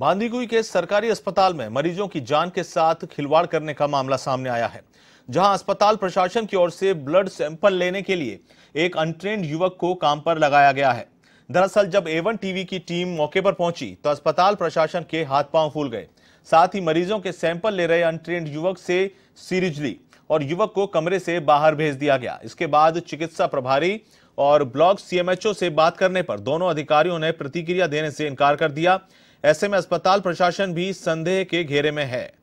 बांदीगुई के सरकारी अस्पताल में मरीजों की जान के साथ खिलवाड़ करने का मामला सामने आया है जहां अस्पताल प्रशासन की ओर से ब्लड सैंपल लेने के लिए एक अनट्रेन युवक को काम पर लगाया गया है दरअसल जब एवन टीवी की टीम मौके पर पहुंची तो अस्पताल प्रशासन के हाथ पांव फूल गए साथ ही मरीजों के सैंपल ले रहे अनट्रेन युवक से सीरीज ली और युवक को कमरे से बाहर भेज दिया गया इसके बाद चिकित्सा प्रभारी और ब्लॉक सीएमएचओ से बात करने पर दोनों अधिकारियों ने प्रतिक्रिया देने से इनकार कर दिया ऐसे में अस्पताल प्रशासन भी संदेह के घेरे में है